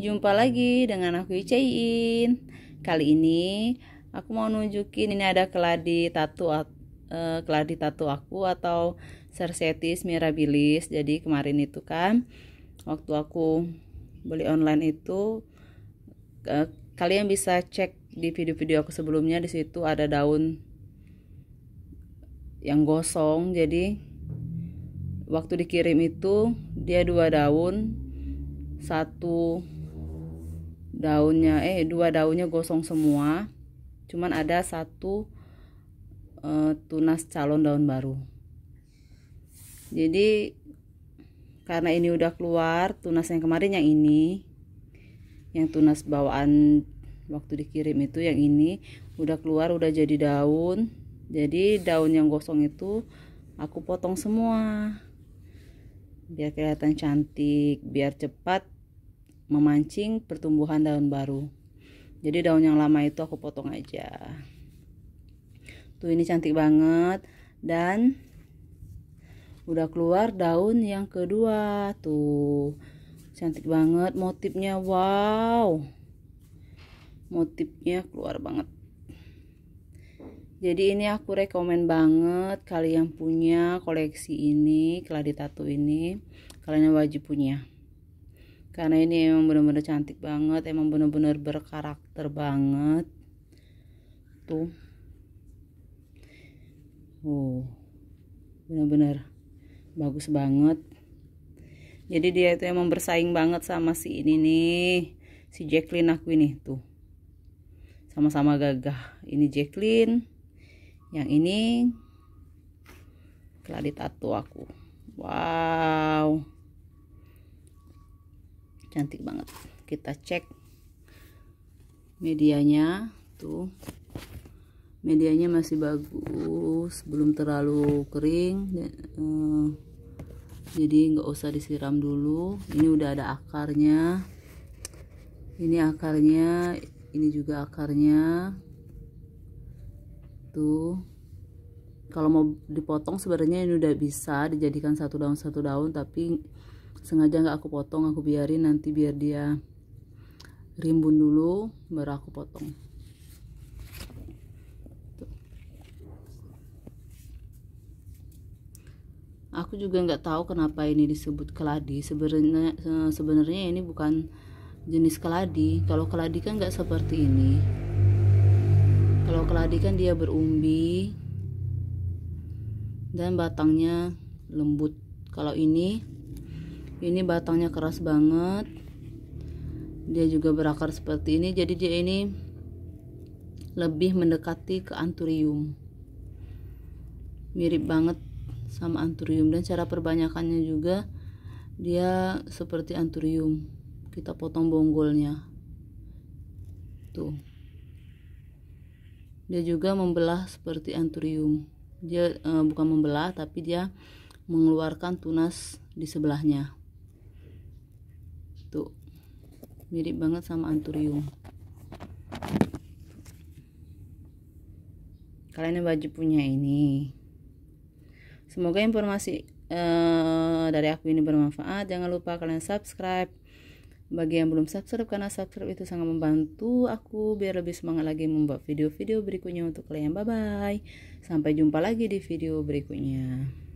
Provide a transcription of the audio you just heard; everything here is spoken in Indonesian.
jumpa lagi dengan aku Icein. Kali ini aku mau nunjukin ini ada keladi tatu uh, keladi tatu aku atau Sersetis mirabilis. Jadi kemarin itu kan waktu aku beli online itu uh, kalian bisa cek di video-video aku sebelumnya di situ ada daun yang gosong. Jadi waktu dikirim itu dia dua daun satu daunnya eh dua daunnya gosong semua cuman ada satu uh, tunas calon daun baru jadi karena ini udah keluar tunas yang kemarin yang ini yang tunas bawaan waktu dikirim itu yang ini udah keluar udah jadi daun jadi daun yang gosong itu aku potong semua biar kelihatan cantik biar cepat memancing pertumbuhan daun baru jadi daun yang lama itu aku potong aja tuh ini cantik banget dan udah keluar daun yang kedua tuh cantik banget motifnya wow motifnya keluar banget jadi ini aku rekomen banget kalian punya koleksi ini keladi tato ini kalian wajib punya karena ini emang bener-bener cantik banget emang bener-bener berkarakter banget tuh oh bener-bener bagus banget jadi dia itu emang bersaing banget sama si ini nih si Jacqueline aku ini tuh sama-sama gagah ini Jacqueline yang ini Kladit tato aku wow cantik banget kita cek medianya tuh medianya masih bagus belum terlalu kering dan, eh, jadi nggak usah disiram dulu ini udah ada akarnya ini akarnya ini juga akarnya tuh kalau mau dipotong sebenarnya ini udah bisa dijadikan satu daun satu daun tapi sengaja nggak aku potong aku biarin nanti biar dia rimbun dulu baru aku potong aku juga nggak tahu kenapa ini disebut keladi sebenarnya eh, sebenarnya ini bukan jenis keladi kalau keladi kan nggak seperti ini kalau keladi kan dia berumbi dan batangnya lembut kalau ini ini batangnya keras banget dia juga berakar seperti ini jadi dia ini lebih mendekati ke anturium mirip banget sama anturium dan cara perbanyakannya juga dia seperti anturium kita potong bonggolnya tuh dia juga membelah seperti anturium dia e, bukan membelah tapi dia mengeluarkan tunas di sebelahnya mirip banget sama anturium kalian yang baju punya ini semoga informasi uh, dari aku ini bermanfaat jangan lupa kalian subscribe bagi yang belum subscribe karena subscribe itu sangat membantu aku biar lebih semangat lagi membuat video-video berikutnya untuk kalian bye bye sampai jumpa lagi di video berikutnya